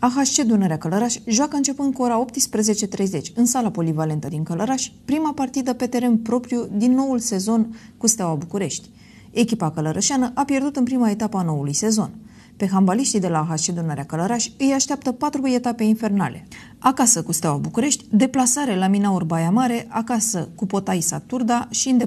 AHC Dunărea Călăraș joacă începând cu ora 18.30 în sala polivalentă din Călăraș, prima partidă pe teren propriu din noul sezon cu Steaua București. Echipa călărășeană a pierdut în prima etapă a noului sezon. Pe hambaliștii de la AHC Dunărea Călăraș îi așteaptă patru etape infernale. Acasă cu Steaua București, deplasare la Minaur Baia Mare, acasă cu Potaisa Turda și în